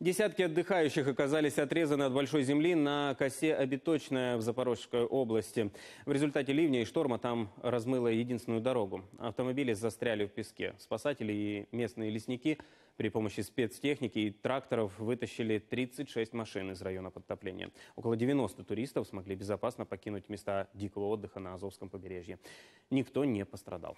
Десятки отдыхающих оказались отрезаны от большой земли на косе Обиточная в Запорожской области. В результате ливня и шторма там размыло единственную дорогу. Автомобили застряли в песке. Спасатели и местные лесники при помощи спецтехники и тракторов вытащили 36 машин из района подтопления. Около 90 туристов смогли безопасно покинуть места дикого отдыха на Азовском побережье. Никто не пострадал.